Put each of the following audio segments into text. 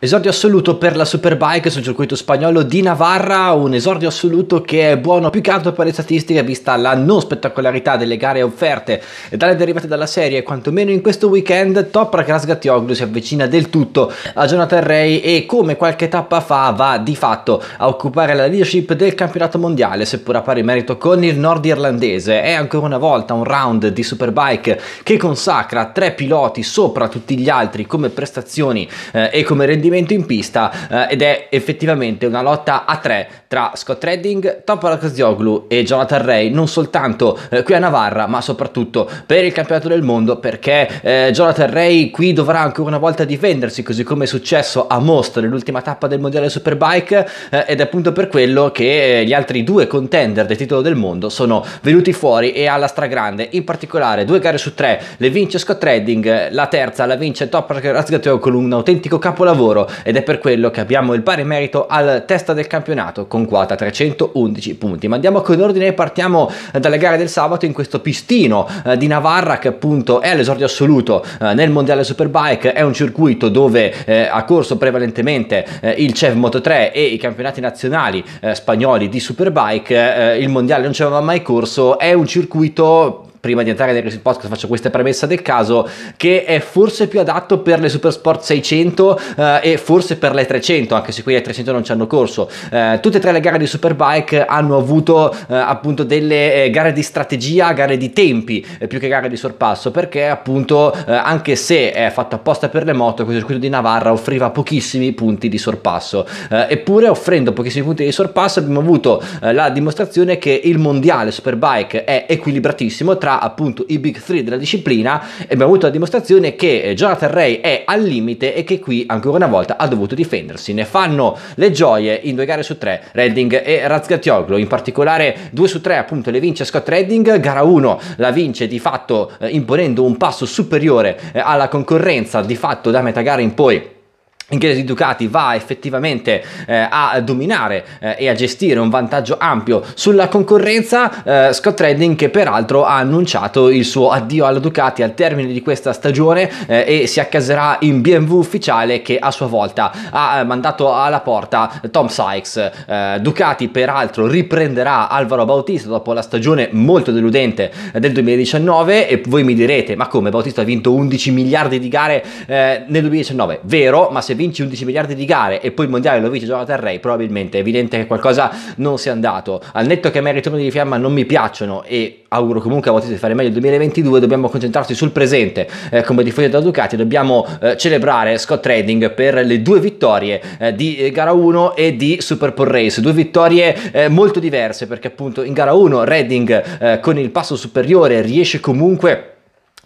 Esordio assoluto per la Superbike sul circuito spagnolo di Navarra, un esordio assoluto che è buono più che altro per le statistiche vista la non spettacolarità delle gare offerte e dalle derivate dalla serie, quantomeno in questo weekend Topra Grasgatioglu si avvicina del tutto a Jonathan Ray e come qualche tappa fa va di fatto a occupare la leadership del campionato mondiale, seppur a pari merito con il nord irlandese, È ancora una volta un round di Superbike che consacra tre piloti sopra tutti gli altri come prestazioni eh, e come rendimento rendimento in pista eh, ed è effettivamente una lotta a tre tra Scott Redding, Tom Zioglu e Jonathan Ray, non soltanto eh, qui a Navarra ma soprattutto per il campionato del mondo perché eh, Jonathan Ray qui dovrà ancora una volta difendersi così come è successo a Most nell'ultima tappa del mondiale Superbike eh, ed è appunto per quello che gli altri due contender del titolo del mondo sono venuti fuori e alla stragrande, in particolare due gare su tre le vince Scott Redding, la terza la vince Top Rasgateo con un autentico capolavoro loro ed è per quello che abbiamo il pari merito al testa del campionato con quota 311 punti. Ma andiamo con ordine e partiamo eh, dalle gare del sabato in questo pistino eh, di Navarra che appunto è l'esordio assoluto eh, nel mondiale Superbike, è un circuito dove ha corso prevalentemente il CEV Moto 3 e i campionati nazionali spagnoli di Superbike, il mondiale non ci aveva mai corso, è un circuito prima di entrare nel Racing Podcast faccio questa premessa del caso, che è forse più adatto per le Supersport 600 eh, e forse per le 300, anche se qui le 300 non ci hanno corso. Eh, tutte e tre le gare di Superbike hanno avuto eh, appunto delle eh, gare di strategia, gare di tempi, eh, più che gare di sorpasso, perché appunto eh, anche se è fatto apposta per le moto, questo circuito di Navarra offriva pochissimi punti di sorpasso. eppure offrendo pochissimi punti di sorpasso abbiamo avuto la dimostrazione che il mondiale Superbike è equilibratissimo tra appunto i big three della disciplina e abbiamo avuto la dimostrazione che eh, Jonathan Ray è al limite e che qui ancora una volta ha dovuto difendersi. Ne fanno le gioie in due gare su tre, Redding e Razgatioglu, in particolare due su tre appunto le vince Scott Redding, gara 1 la vince di fatto eh, imponendo un passo superiore eh, alla concorrenza, di fatto da metà gara in poi inglesi Ducati va effettivamente eh, a dominare eh, e a gestire un vantaggio ampio sulla concorrenza, eh, Scott Redding che peraltro ha annunciato il suo addio alla Ducati al termine di questa stagione eh, e si accaserà in BMW ufficiale che a sua volta ha eh, mandato alla porta Tom Sykes. Eh, Ducati peraltro riprenderà Alvaro Bautista dopo la stagione molto deludente del 2019 e voi mi direte ma come Bautista ha vinto 11 miliardi di gare nel 2019, vero, ma se vinci 11 miliardi di gare e poi il mondiale lo vince Jonathan Ray, probabilmente è evidente che qualcosa non sia andato. Al netto che a me i ritorni di fiamma non mi piacciono e auguro comunque a Bautista di fare meglio il 2022, dobbiamo concentrarci sul presente eh, come tifosi da Ducati, dobbiamo eh, celebrare Scott Trading per le due vittorie eh, di eh, gara 1 e di Super Bowl Race, due vittorie eh, molto diverse perché appunto in gara 1 Redding eh, con il passo superiore riesce comunque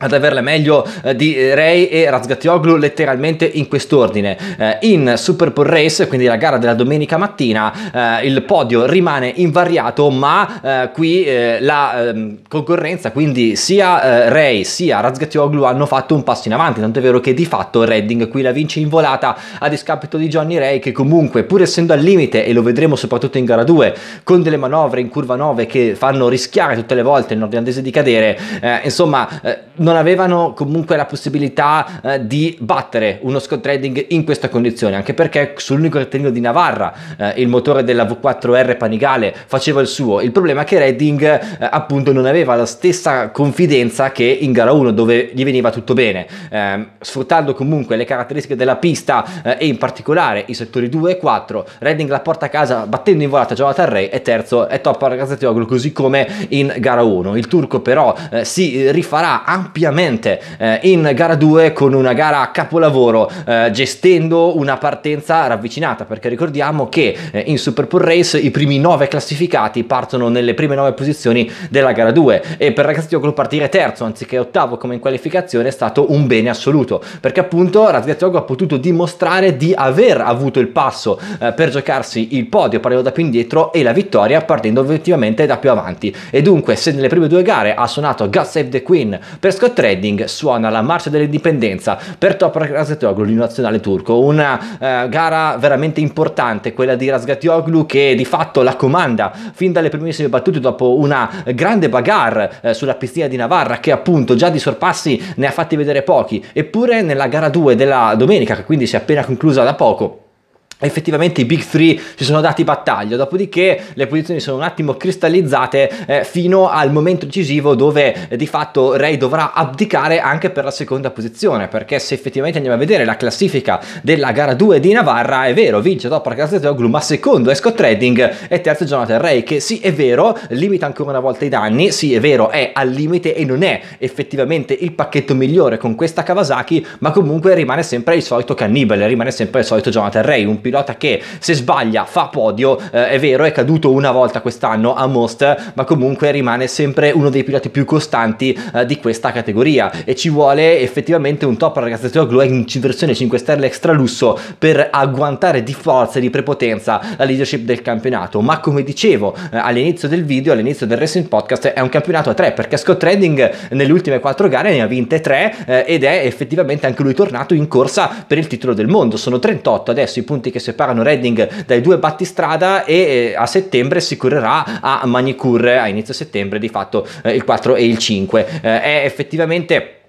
ad averla meglio eh, di eh, Ray e Razgatioglu letteralmente in quest'ordine. Eh, in Super Bowl Race, quindi la gara della domenica mattina, eh, il podio rimane invariato, ma eh, qui la ehm, concorrenza, quindi sia Ray sia Razgatioglu hanno fatto un passo in avanti, tanto è vero che di fatto Redding qui la vince in volata a discapito di Johnny Ray che comunque pur essendo al limite e lo vedremo soprattutto in gara 2 con delle manovre in curva 9 che fanno rischiare tutte le volte il nordlandese di cadere, insomma non non avevano comunque la possibilità eh, di battere uno Scott Trading in questa condizione, anche perché sull'unico rettilineo di Navarra eh, il motore della V4R Panigale faceva il suo, il problema è che Redding eh, appunto non aveva la stessa confidenza che in gara 1 dove gli veniva tutto bene, ehm, sfruttando comunque le caratteristiche della pista eh, e in particolare i settori 2 e 4, Redding la porta a casa battendo in volata Jonathan Ray e terzo è Top Ragazzetti Oglu così come in gara 1, il turco però eh, si rifarà anche ampiamente eh, in gara 2 con una gara a capolavoro, eh, gestendo una partenza ravvicinata, perché ricordiamo che eh, in Super Bowl Race i primi 9 classificati partono nelle prime 9 posizioni della gara 2 e per Razzioglu partire terzo anziché ottavo come in qualificazione è stato un bene assoluto, perché appunto Razzioglu ha potuto dimostrare di aver avuto il passo eh, per giocarsi il podio partendo da più indietro e la vittoria partendo effettivamente da più avanti. E dunque se nelle prime due gare ha suonato God Save the Queen per Scott Redding suona la marcia dell'indipendenza per Toprak Razgatoglu, l'inno nazionale turco. Una eh, gara veramente importante, quella di Razgatoglu che di fatto la comanda fin dalle primissime battute dopo una grande bagarre eh, sulla piscina di Navarra che appunto già di sorpassi ne ha fatti vedere pochi. Eppure nella gara 2 della domenica, che quindi si è appena conclusa da poco, effettivamente i big three si sono dati battaglia dopodiché le posizioni sono un attimo cristallizzate eh, fino al momento decisivo dove eh, di fatto Ray dovrà abdicare anche per la seconda posizione perché se effettivamente andiamo a vedere la classifica della gara 2 di Navarra è vero vince dopo la di Oglu ma secondo è Scott Redding e terzo è Jonathan Ray che sì è vero limita ancora una volta i danni sì è vero è al limite e non è effettivamente il pacchetto migliore con questa Kawasaki ma comunque rimane sempre il solito cannibale rimane sempre il solito Jonathan Ray un pilota pilota che se sbaglia fa podio, eh, è vero è caduto una volta quest'anno a Most, ma comunque rimane sempre uno dei piloti più costanti eh, di questa categoria e ci vuole effettivamente un top ragazzi Teoglu in versione 5 stelle extra lusso per agguantare di forza e di prepotenza la leadership del campionato, ma come dicevo eh, all'inizio del video, all'inizio del Racing Podcast è un campionato a 3 perché Scott Redding nelle ultime 4 gare ne ha vinte 3 eh, ed è effettivamente anche lui tornato in corsa per il titolo del mondo, sono 38 adesso i punti che separano Reading dai due battistrada e eh, a settembre si correrà a Manicur a inizio settembre di fatto eh, il 4 e il 5 eh, è effettivamente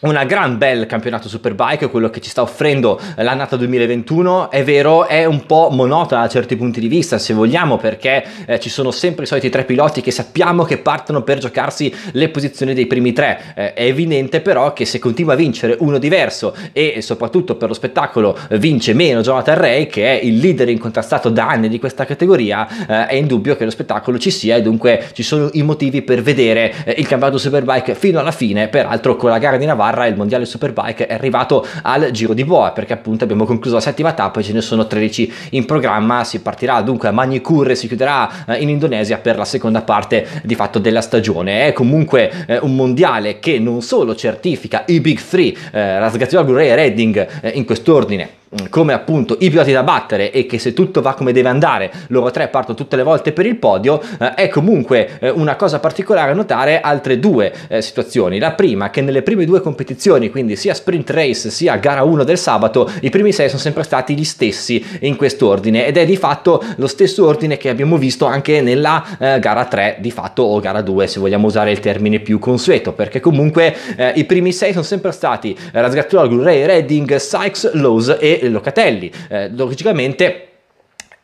una gran bel campionato Superbike, quello che ci sta offrendo l'annata 2021, è vero, è un po' monota a certi punti di vista, se vogliamo, perché eh, ci sono sempre i soliti tre piloti che sappiamo che partono per giocarsi le posizioni dei primi tre. Eh, è evidente però che se continua a vincere uno diverso e soprattutto per lo spettacolo vince meno Jonathan Ray, che è il leader incontrastato da anni di questa categoria, eh, è indubbio che lo spettacolo ci sia e dunque ci sono i motivi per vedere eh, il campionato Superbike fino alla fine, peraltro con la gara di Navarra barra il mondiale Superbike è arrivato al Giro di Boa perché appunto abbiamo concluso la settima tappa e ce ne sono 13 in programma, si partirà dunque a Magnicur e si chiuderà eh, in Indonesia per la seconda parte di fatto della stagione. È comunque eh, un mondiale che non solo certifica i Big Three, eh, Rasgaziola, blu e Redding eh, in quest'ordine come appunto i piloti da battere e che se tutto va come deve andare loro tre partono tutte le volte per il podio eh, è comunque eh, una cosa particolare notare altre due eh, situazioni la prima che nelle prime due competizioni quindi sia sprint race sia gara 1 del sabato i primi sei sono sempre stati gli stessi in quest'ordine ed è di fatto lo stesso ordine che abbiamo visto anche nella eh, gara 3 di fatto o gara 2 se vogliamo usare il termine più consueto perché comunque eh, i primi sei sono sempre stati eh, Razgatologlu, Ray Redding, Sykes, Lowe's e e Locatelli. Eh, logicamente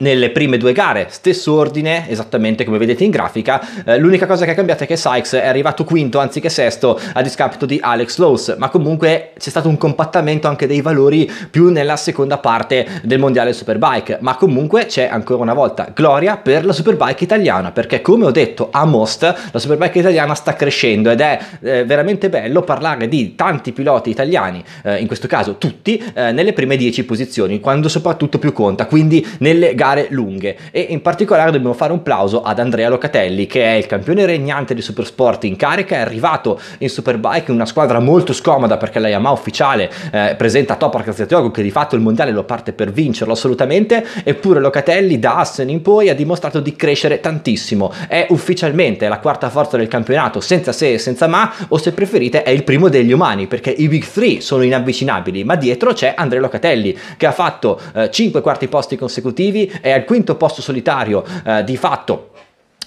nelle prime due gare, stesso ordine, esattamente come vedete in grafica, eh, l'unica cosa che è cambiata è che Sykes è arrivato quinto anziché sesto a discapito di Alex Lowe's, ma comunque c'è stato un compattamento anche dei valori più nella seconda parte del mondiale Superbike, ma comunque c'è ancora una volta gloria per la Superbike italiana, perché come ho detto a Most, la Superbike italiana sta crescendo ed è eh, veramente bello parlare di tanti piloti italiani, eh, in questo caso tutti, eh, nelle prime 10 posizioni, quando soprattutto più conta, quindi nelle gare gare lunghe e in particolare dobbiamo fare un plauso ad Andrea Locatelli che è il campione regnante di Supersport in carica, è arrivato in Superbike in una squadra molto scomoda perché la Yamaha ufficiale eh, presenta Topar Kaziatiogo che di fatto il mondiale lo parte per vincerlo assolutamente, eppure Locatelli da Assen in poi ha dimostrato di crescere tantissimo, è ufficialmente la quarta forza del campionato senza se e senza ma o se preferite è il primo degli umani perché i Big 3 sono inavvicinabili ma dietro c'è Andrea Locatelli che ha fatto eh, 5 quarti posti consecutivi è al quinto posto solitario eh, di fatto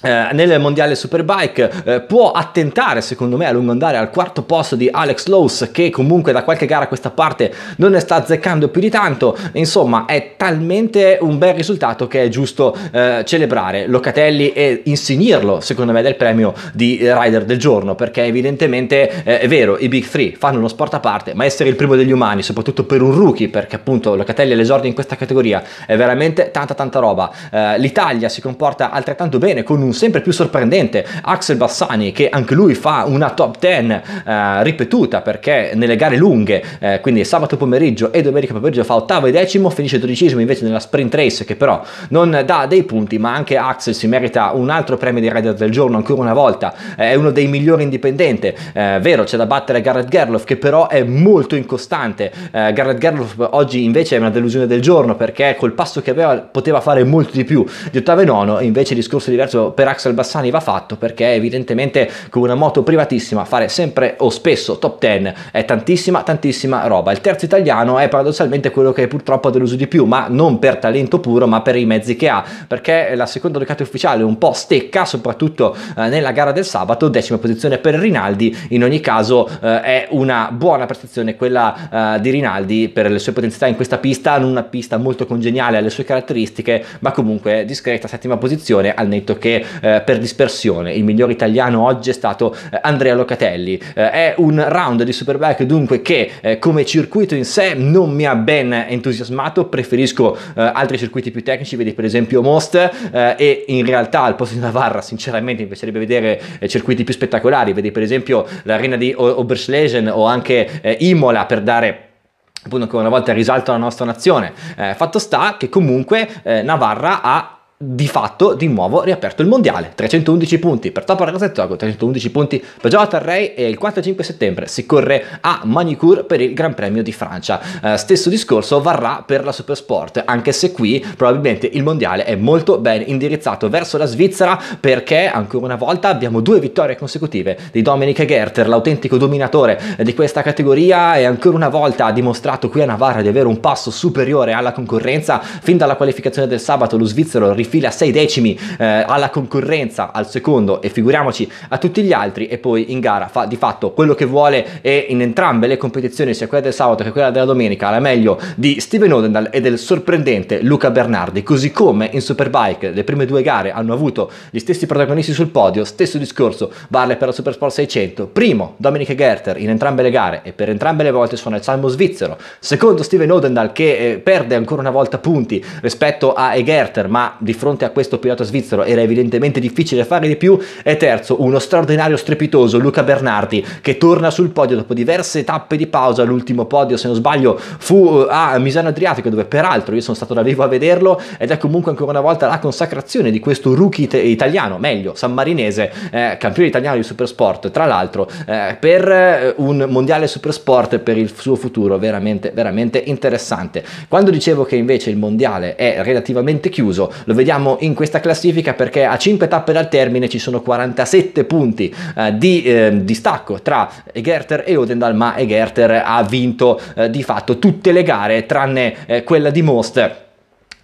eh, nel mondiale Superbike eh, può attentare secondo me a lungo andare al quarto posto di Alex Lowe's che comunque da qualche gara a questa parte non ne sta azzeccando più di tanto insomma è talmente un bel risultato che è giusto eh, celebrare Locatelli e insignirlo secondo me del premio di rider del giorno perché evidentemente eh, è vero i big three fanno uno sport a parte ma essere il primo degli umani soprattutto per un rookie perché appunto Locatelli è l'esordio in questa categoria è veramente tanta tanta roba eh, l'Italia si comporta altrettanto bene con un sempre più sorprendente Axel Bassani che anche lui fa una top 10 eh, ripetuta perché nelle gare lunghe eh, quindi sabato pomeriggio e domenica pomeriggio fa ottavo e decimo finisce dodicesimo invece nella sprint race che però non dà dei punti ma anche Axel si merita un altro premio di rider del giorno ancora una volta eh, è uno dei migliori indipendente eh, vero c'è da battere Garrett Gerloff che però è molto incostante eh, Garrett Gerloff oggi invece è una delusione del giorno perché col passo che aveva poteva fare molto di più di ottavo e nono invece discorso diverso per Axel Bassani va fatto perché evidentemente con una moto privatissima fare sempre o spesso top 10 è tantissima tantissima roba. Il terzo italiano è paradossalmente quello che purtroppo ha deluso di più, ma non per talento puro, ma per i mezzi che ha, perché la seconda recata ufficiale un po' stecca, soprattutto eh, nella gara del sabato, decima posizione per Rinaldi, in ogni caso eh, è una buona prestazione quella eh, di Rinaldi per le sue potenzialità in questa pista, non una pista molto congeniale alle sue caratteristiche, ma comunque discreta settima posizione al netto che eh, per dispersione. Il miglior italiano oggi è stato eh, Andrea Locatelli. Eh, è un round di Superbike dunque che eh, come circuito in sé non mi ha ben entusiasmato, preferisco eh, altri circuiti più tecnici, vedi per esempio Most e in realtà al posto di Navarra sinceramente mi piacerebbe vedere circuiti più spettacolari, vedi per esempio l'arena di o- Oberschlesen o anche Imola per dare appunto ancora una volta risalto alla nostra nazione. Eh, fatto sta che comunque eh, Navarra ha di fatto di nuovo riaperto il mondiale. 311 punti per Topo Topar Rosettogo, 311 punti per Jonathan Ray e il 4-5 settembre si corre a Manicure per il Gran Premio di Francia. Eh, stesso discorso varrà per la Supersport, anche se qui probabilmente il mondiale è molto ben indirizzato verso la Svizzera perché ancora una volta abbiamo due vittorie consecutive di Dominic Gerter, l'autentico dominatore di questa categoria e ancora una volta ha dimostrato qui a Navarra di avere un passo superiore alla concorrenza. Fin dalla qualificazione del sabato lo svizzero rifiuta fila 6 decimi eh, alla concorrenza, al secondo e figuriamoci a tutti gli altri e poi in gara fa di fatto quello che vuole e in entrambe le competizioni, sia quella del sabato che quella della domenica, la meglio di Steven Odendal e del sorprendente Luca Bernardi, così come in Superbike le prime due gare hanno avuto gli stessi protagonisti sul podio, stesso discorso vale per la Supersport 600, primo Dominica Gerter in entrambe le gare e per entrambe le volte suona il salmo svizzero, secondo Steven Odendal che eh, perde ancora una volta punti rispetto a Egerter ma di fronte a questo pilota svizzero era evidentemente difficile fare di più. E terzo, uno straordinario strepitoso Luca Bernardi che torna sul podio dopo diverse tappe di pausa. L'ultimo podio, se non sbaglio, fu eh, a Misano Adriatico, dove peraltro io sono stato da vivo a vederlo ed è comunque ancora una volta la consacrazione di questo rookie te- italiano, meglio, sammarinese, eh, campione italiano di Supersport, tra l'altro, eh, per eh, un mondiale Supersport per il suo futuro veramente, veramente interessante. Quando dicevo che invece il mondiale è relativamente chiuso, lo vediamo vediamo in questa classifica perché a 5 tappe dal termine ci sono 47 punti eh, di eh, distacco tra Egerter e Odendal, ma Egerter ha vinto eh, di fatto tutte le gare tranne eh, quella di Most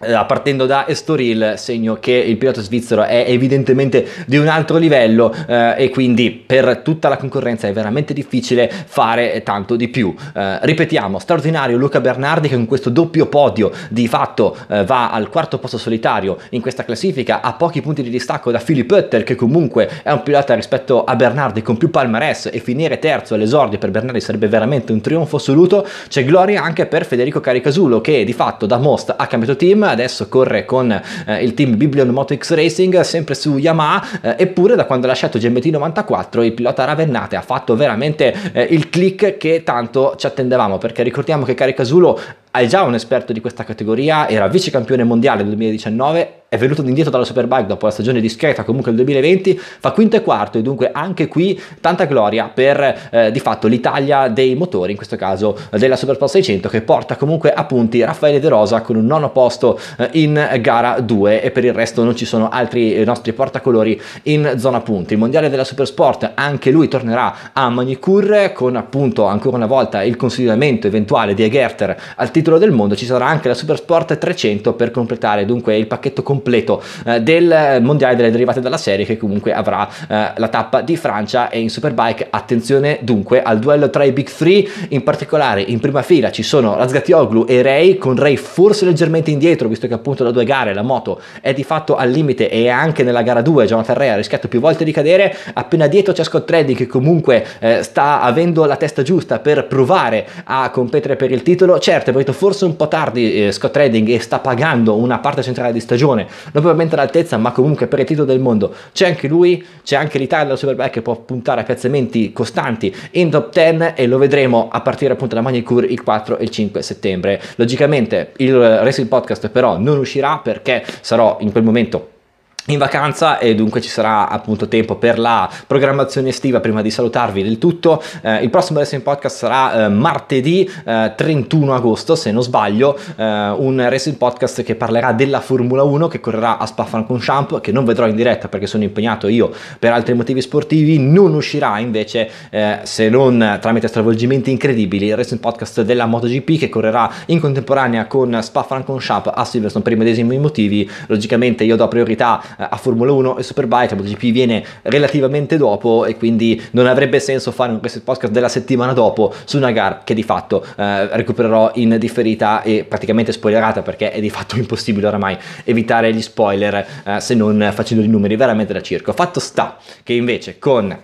eh, partendo da Estoril segno che il pilota svizzero è evidentemente di un altro livello eh, e quindi per tutta la concorrenza è veramente difficile fare tanto di più eh, ripetiamo straordinario Luca Bernardi che con questo doppio podio di fatto eh, va al quarto posto solitario in questa classifica a pochi punti di distacco da Philip Oettel che comunque è un pilota rispetto a Bernardi con più palmarès e finire terzo all'esordio per Bernardi sarebbe veramente un trionfo assoluto c'è gloria anche per Federico Caricasulo che di fatto da Most ha cambiato team adesso corre con eh, il team Biblion X Racing, sempre su Yamaha, eh, eppure da quando ha lasciato GMT 94 il pilota Ravennate ha fatto veramente eh, il click che tanto ci attendevamo, perché ricordiamo che Casulo è già un esperto di questa categoria, era vice campione mondiale nel 2019, è venuto indietro dalla Superbike dopo la stagione discreta comunque del 2020, fa quinto e quarto e dunque anche qui tanta gloria per eh, di fatto l'Italia dei motori, in questo caso eh, della Supersport 600 che porta comunque a punti Raffaele De Rosa con un nono posto eh, in gara 2 e per il resto non ci sono altri eh, nostri portacolori in zona punti. Il mondiale della Supersport anche lui tornerà a Manicur con appunto ancora una volta il consolidamento eventuale di Egerter al titolo del mondo, ci sarà anche la Supersport 300 per completare dunque il pacchetto completo completo eh, del mondiale delle derivate dalla serie che comunque avrà eh, la tappa di Francia e in Superbike attenzione dunque al duello tra i Big Three in particolare in prima fila ci sono Razgatioglu e Ray con Ray forse leggermente indietro visto che appunto da due gare la moto è di fatto al limite e anche nella gara 2 Jonathan Ray ha rischiato più volte di cadere appena dietro c'è Scott Reddy che comunque eh, sta avendo la testa giusta per provare a competere per il titolo certo è venuto forse un po' tardi eh, Scott Redding e sta pagando una parte centrale di stagione non probabilmente all'altezza, ma comunque per il titolo del mondo c'è anche lui, c'è anche l'Italia della Superbike che può puntare a piazzamenti costanti in top 10 e lo vedremo a partire appunto da Magnicure il 4 e il 5 settembre. Logicamente il Racing Podcast però non uscirà perché sarò in quel momento in vacanza e dunque ci sarà appunto tempo per la programmazione estiva prima di salutarvi del tutto eh, il prossimo adesso podcast sarà eh, martedì eh, 31 agosto se non sbaglio eh, un racing podcast che parlerà della Formula 1 che correrà a Spa Francorchamps che non vedrò in diretta perché sono impegnato io per altri motivi sportivi non uscirà invece eh, se non tramite stravolgimenti incredibili il racing podcast della MotoGP che correrà in contemporanea con Spa Francorchamps a Silverstone per i medesimi motivi logicamente io do priorità eh, a Formula 1 e Superbike, la MotoGP viene relativamente dopo e quindi non avrebbe senso fare un podcast della settimana dopo su una gara che di fatto eh, recupererò in differita e praticamente spoilerata perché è di fatto impossibile oramai evitare gli spoiler eh, se non facendo i numeri veramente da circo. Fatto sta che invece con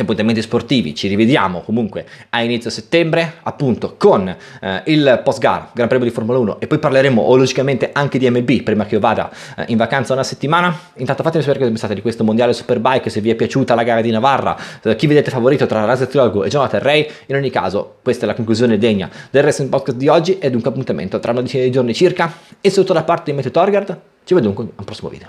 appuntamenti sportivi. Ci rivediamo comunque a inizio settembre, appunto con eh, il post gara Gran Premio di Formula 1 e poi parleremo oh, logicamente anche di MB prima che io vada eh, in vacanza una settimana. Intanto fatemi sapere cosa pensate di questo mondiale Superbike, se vi è piaciuta la gara di Navarra, eh, chi vedete favorito tra Razet Logo e Jonathan Ray. In ogni caso, questa è la conclusione degna del Racing Podcast di oggi ed dunque appuntamento tra una decina di giorni circa e sotto da parte di Mete Torgard. Ci vediamo dunque al prossimo video.